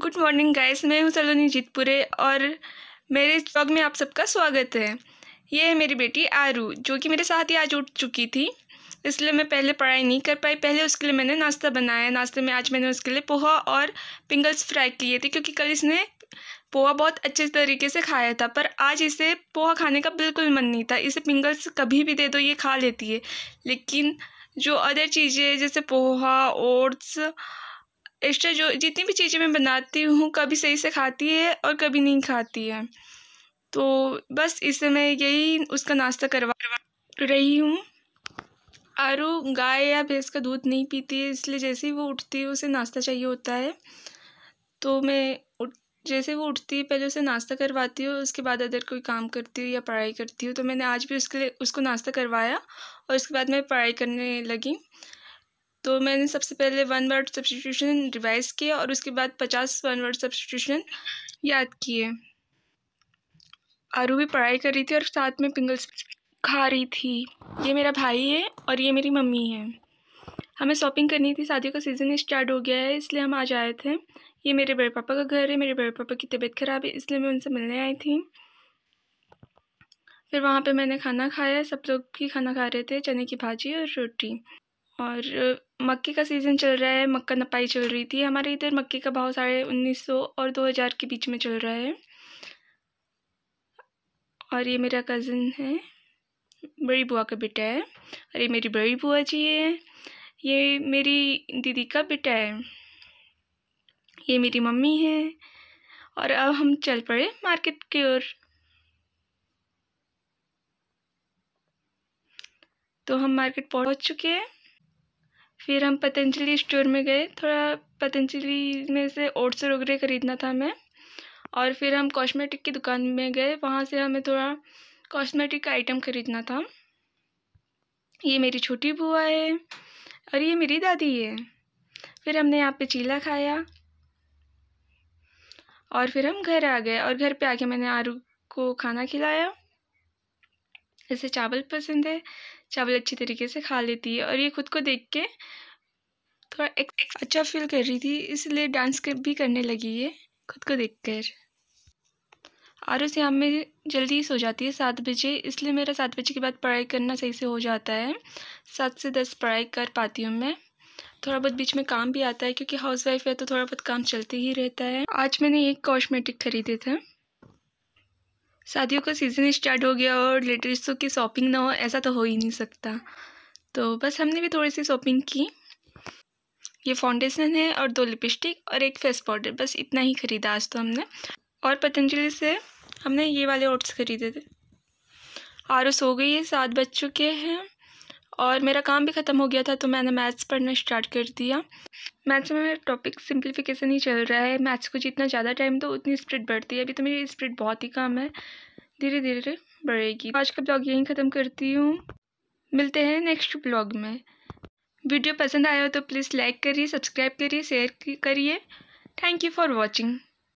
good morning guys मैं हूँ सलोनी जीतपुरे और मेरे ब्लॉग में आप सबका स्वागत है ये है मेरी बेटी आरू जो कि मेरे साथ ही आज उठ चुकी थी इसलिए मैं पहले पढ़ाई नहीं कर पाई पहले उसके लिए मैंने नाश्ता बनाया नाश्ते में आज मैंने उसके लिए पोहा और पिंगल्स फ्राई किए थे क्योंकि कल इसने पोहा बहुत अच्छे तरीके से खाया था पर आज इसे पोहा खाने का बिल्कुल मन नहीं था इसे पिंगल्स कभी भी दे दो ये खा लेती है लेकिन जो अदर चीज़ें जैसे पोहा ओट्स एक्स्ट्रा जो जितनी भी चीज़ें मैं बनाती हूँ कभी सही से खाती है और कभी नहीं खाती है तो बस इसे मैं यही उसका नाश्ता करवा रही हूँ आरू गाय या भैंस का दूध नहीं पीती है इसलिए जैसे ही वो उठती है उसे नाश्ता चाहिए होता है तो मैं जैसे वो उठती है पहले उसे नाश्ता करवाती हूँ उसके बाद अदर कोई काम करती हूँ या पढ़ाई करती हूँ तो मैंने आज भी उसके लिए उसको नाश्ता करवाया और उसके बाद मैं पढ़ाई करने लगी तो मैंने सबसे पहले वन वर्ड सब्सटीट्यूशन रिवाइज़ किया और उसके बाद पचास वन वर्ड सब्सटीट्यूशन याद किए आरू भी पढ़ाई कर रही थी और साथ में पिंगल्स खा रही थी ये मेरा भाई है और ये मेरी मम्मी है हमें शॉपिंग करनी थी शादी का सीज़न स्टार्ट हो गया है इसलिए हम आज आए थे ये मेरे बड़े पापा का घर है मेरे बड़े पापा की तबीयत ख़राब है इसलिए मैं उनसे मिलने आई थी फिर वहाँ पे मैंने खाना खाया सब लोग ही खाना खा रहे थे चने की भाजी और रोटी और मक्के का सीज़न चल रहा है मक्का नपाई चल रही थी हमारे इधर मक्के का भाव साढ़े उन्नीस सौ और दो हज़ार के बीच में चल रहा है और ये मेरा कज़न है बड़ी बुआ का बेटा है और ये मेरी बड़ी बुआ जी है ये मेरी दीदी का बेटा है ये मेरी मम्मी है और अब हम चल पड़े मार्केट की ओर तो हम मार्केट पहुंच चुके हैं फिर हम पतंजलि स्टोर में गए थोड़ा पतंजलि में से ओट्स वगैरह ख़रीदना था हमें और फिर हम कॉस्मेटिक की दुकान में गए वहाँ से हमें थोड़ा कॉस्मेटिक का आइटम ख़रीदना था ये मेरी छोटी बुआ है और ये मेरी दादी है फिर हमने यहाँ पे चीला खाया और फिर हम घर आ गए और घर पे आके मैंने आरू को खाना खिलाया इसे चावल पसंद है चावल अच्छी तरीके से खा लेती है और ये खुद को देख के थोड़ा एक, एक अच्छा फील कर रही थी इसलिए डांस कर भी करने लगी है खुद को देख कर आरस यहाँ में जल्दी सो जाती है सात बजे इसलिए मेरा सात बजे के बाद पढ़ाई करना सही से हो जाता है सात से दस पढ़ाई कर पाती हूँ मैं थोड़ा बहुत बीच में काम भी आता है क्योंकि हाउसवाइफ है तो थोड़ा बहुत काम चलते ही रहता है आज मैंने एक कॉस्मेटिक खरीदे थे शादियों का सीज़न स्टार्ट हो गया और लेटेस्टों की शॉपिंग ना हो ऐसा तो हो ही नहीं सकता तो बस हमने भी थोड़ी सी शॉपिंग की ये फाउंडेशन है और दो लिपस्टिक और एक फेस पाउडर बस इतना ही ख़रीदा आज तो हमने और पतंजलि से हमने ये वाले ओट्स ख़रीदे थे आर सो गई है सात बच्चों के हैं और मेरा काम भी ख़त्म हो गया था तो मैंने मैथ्स पढ़ना स्टार्ट कर दिया मैथ्स में मेरा टॉपिक सिंप्लीफिकेशन ही चल रहा है मैथ्स को जितना ज़्यादा टाइम दो उतनी स्पीड बढ़ती है अभी तो मेरी स्पीड बहुत ही कम है धीरे धीरे बढ़ेगी आज का ब्लॉग यहीं ख़त्म करती हूँ मिलते हैं नेक्स्ट ब्लॉग में वीडियो पसंद आया हो तो प्लीज़ लाइक करिए सब्सक्राइब करिए शेयर करिए थैंक यू फॉर वॉचिंग